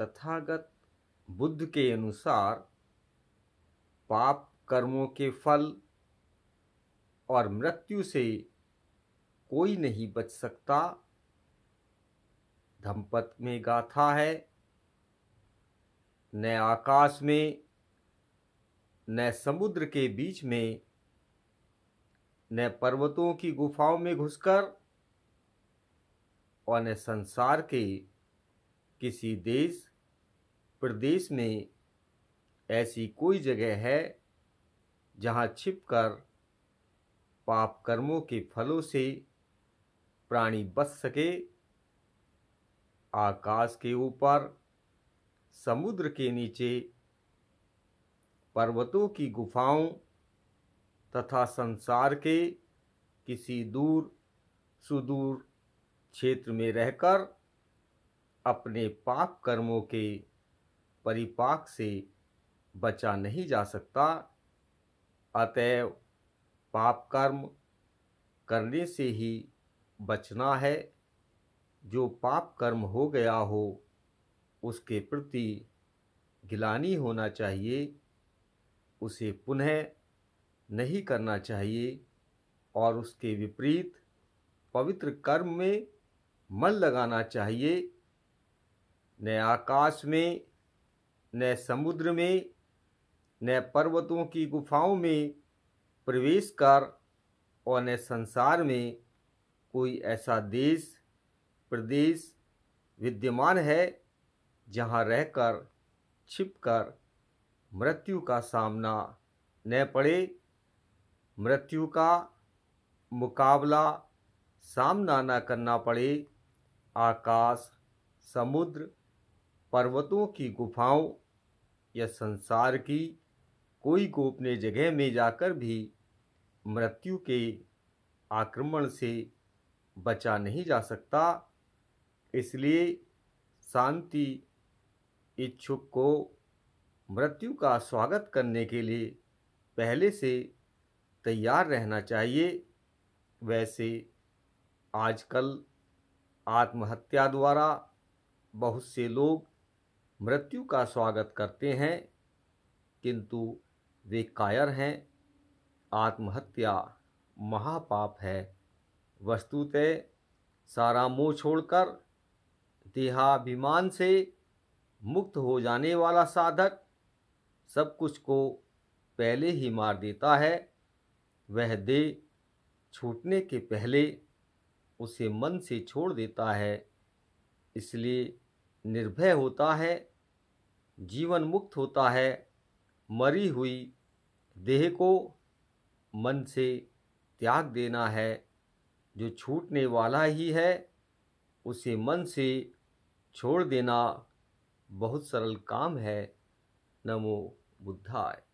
तथागत बुद्ध के अनुसार पाप कर्मों के फल और मृत्यु से कोई नहीं बच सकता धमपत में गाथा है न आकाश में न समुद्र के बीच में न पर्वतों की गुफाओं में घुसकर और न संसार के किसी देश प्रदेश में ऐसी कोई जगह है जहाँ छिपकर पाप कर्मों के फलों से प्राणी बच सके आकाश के ऊपर समुद्र के नीचे पर्वतों की गुफाओं तथा संसार के किसी दूर सुदूर क्षेत्र में रहकर अपने पाप कर्मों के परिपाक से बचा नहीं जा सकता अतएव पाप कर्म करने से ही बचना है जो पाप कर्म हो गया हो उसके प्रति गिलानी होना चाहिए उसे पुनः नहीं करना चाहिए और उसके विपरीत पवित्र कर्म में मन लगाना चाहिए न आकाश में न समुद्र में न पर्वतों की गुफाओं में प्रवेश कर और न संसार में कोई ऐसा देश प्रदेश विद्यमान है जहाँ रहकर छिपकर मृत्यु का सामना न पड़े मृत्यु का मुकाबला सामना न करना पड़े आकाश समुद्र पर्वतों की गुफाओं या संसार की कोई गोपनीय जगह में जाकर भी मृत्यु के आक्रमण से बचा नहीं जा सकता इसलिए शांति इच्छुक को मृत्यु का स्वागत करने के लिए पहले से तैयार रहना चाहिए वैसे आजकल आत्महत्या द्वारा बहुत से लोग मृत्यु का स्वागत करते हैं किंतु वे कायर हैं आत्महत्या महापाप है वस्तुतः सारा मोह छोड़कर देहाभिमान से मुक्त हो जाने वाला साधक सब कुछ को पहले ही मार देता है वह देह छूटने के पहले उसे मन से छोड़ देता है इसलिए निर्भय होता है जीवन मुक्त होता है मरी हुई देह को मन से त्याग देना है जो छूटने वाला ही है उसे मन से छोड़ देना बहुत सरल काम है नमो बुद्धाय